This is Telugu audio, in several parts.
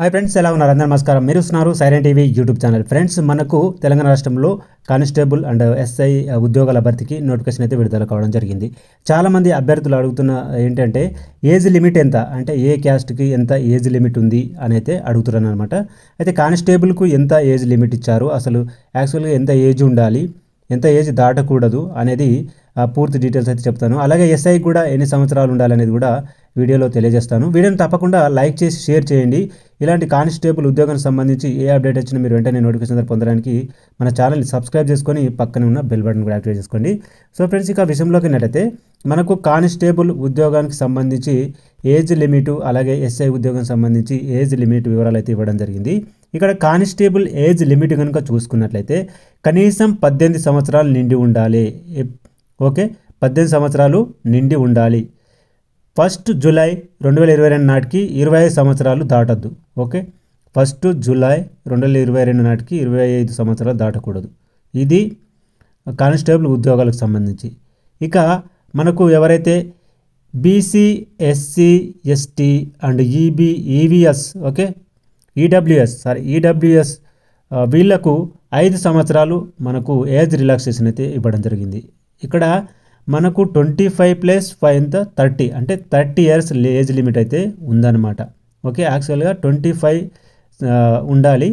హాయ్ ఫ్రెండ్స్ ఎలా ఉన్నారు అందరూ నమస్కారం మీరు వస్తున్నారు Siren TV YouTube channel friends మనకు తెలంగాణ రాష్ట్రంలో కానిస్టేబుల్ అండ్ ఎస్ఐ ఉద్యోగాల భర్తీకి నోటిఫికేషన్ అయితే విడుదల కావడం జరిగింది చాలామంది అభ్యర్థులు అడుగుతున్న ఏంటంటే ఏజ్ లిమిట్ ఎంత అంటే ఏ క్యాస్ట్కి ఎంత ఏజ్ లిమిట్ ఉంది అని అయితే అడుగుతున్నాను అనమాట అయితే కానిస్టేబుల్కు ఎంత ఏజ్ లిమిట్ ఇచ్చారు అసలు యాక్చువల్గా ఎంత ఏజ్ ఉండాలి ఎంత ఏజ్ దాటకూడదు అనేది పూర్తి డీటెయిల్స్ అయితే చెప్తాను అలాగే ఎస్ఐ కూడా ఎన్ని సంవత్సరాలు ఉండాలనేది కూడా వీడియోలో తెలియజేస్తాను వీడియోని తప్పకుండా లైక్ చేసి షేర్ చేయండి ఇలాంటి కానిస్టేబుల్ ఉద్యోగానికి సంబంధించి ఏ అప్డేట్ వచ్చినా మీరు వెంటనే నోటిఫికేషన్ పొందడానికి మన ఛానల్ని సబ్స్క్రైబ్ చేసుకొని పక్కన ఉన్న బెల్ బటన్ కూడా యాక్టివేట్ చేసుకోండి సో ఫ్రెండ్స్ ఇక విషయంలోకి వెళ్ళినట్టయితే మనకు కానిస్టేబుల్ ఉద్యోగానికి సంబంధించి ఏజ్ లిమిట్ అలాగే ఎస్ఐ ఉద్యోగం సంబంధించి ఏజ్ లిమిట్ వివరాలు అయితే ఇవ్వడం జరిగింది ఇక్కడ కానిస్టేబుల్ ఏజ్ లిమిట్ కనుక చూసుకున్నట్లయితే కనీసం పద్దెనిమిది సంవత్సరాలు నిండి ఉండాలి ఓకే పద్దెనిమిది సంవత్సరాలు నిండి ఉండాలి ఫస్ట్ జూలై రెండు వేల ఇరవై రెండు నాటికి ఇరవై ఐదు సంవత్సరాలు దాటద్దు ఓకే ఫస్ట్ జూలై రెండు వేల ఇరవై రెండు నాటికి ఇరవై ఐదు సంవత్సరాలు దాటకూడదు ఇది కానిస్టేబుల్ ఉద్యోగాలకు సంబంధించి ఇక మనకు ఎవరైతే BC SC ST and EB EVS okay EWS sorry EWS వీళ్లకు ఐదు సంవత్సరాలు మనకు ఏజ్ రిలాక్సేషన్ అయితే ఇవ్వడం జరిగింది ఇక్కడ మనకు ట్వంటీ ఫైవ్ ప్లస్ ఫైవ్ ఎంత థర్టీ అంటే థర్టీ ఇయర్స్ ఏజ్ లిమిట్ అయితే ఉందన్నమాట ఓకే యాక్చువల్గా ట్వంటీ ఫైవ్ ఉండాలి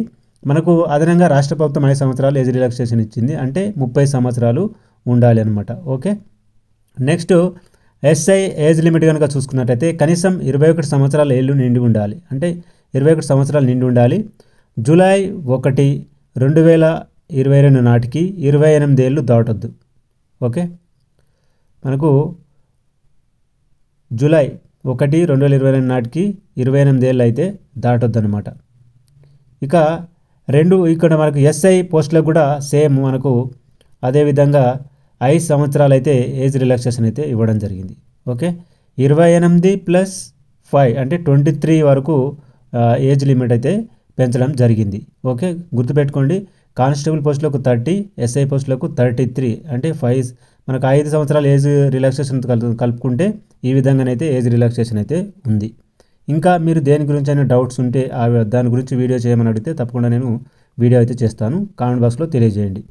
మనకు అదనంగా రాష్ట్ర ప్రభుత్వం ఐదు సంవత్సరాలు ఏజ్ రిలాక్సేషన్ ఇచ్చింది అంటే ముప్పై సంవత్సరాలు ఉండాలి అనమాట okay next SI age limit కనుక చూసుకున్నట్టయితే కనీసం ఇరవై ఒకటి సంవత్సరాల ఏళ్ళు నిండి ఉండాలి అంటే ఇరవై ఒకటి సంవత్సరాలు నిండి ఉండాలి జూలై ఒకటి రెండు వేల ఇరవై రెండు నాటికి ఇరవై ఎనిమిది ఏళ్ళు దాటొద్దు ఓకే మనకు జూలై ఒకటి రెండు వేల ఇరవై రెండు నాటికి ఇరవై ఎనిమిది ఏళ్ళు అయితే దాటొద్దు అనమాట ఇక రెండు ఇక్కడ మనకు ఎస్ఐ పోస్టులకు కూడా సేమ్ మనకు అదేవిధంగా ఐదు సంవత్సరాలు అయితే ఏజ్ రిలాక్సేషన్ అయితే ఇవ్వడం జరిగింది ఓకే ఇరవై ఎనిమిది ప్లస్ ఫైవ్ అంటే ట్వంటీ త్రీ వరకు ఏజ్ లిమిట్ అయితే పెంచడం జరిగింది ఓకే గుర్తుపెట్టుకోండి కానిస్టేబుల్ పోస్టులకు థర్టీ ఎస్ఐ పోస్టులకు థర్టీ త్రీ అంటే ఫైవ్ మనకు ఐదు సంవత్సరాల ఏజ్ రిలాక్సేషన్ కలు కలుపుకుంటే ఈ విధంగానైతే ఏజ్ రిలాక్సేషన్ అయితే ఉంది ఇంకా మీరు దేని గురించి అయినా డౌట్స్ ఉంటే ఆ దాని గురించి వీడియో చేయమని అడిగితే తప్పకుండా నేను వీడియో అయితే చేస్తాను కామెంట్ బాక్స్లో తెలియజేయండి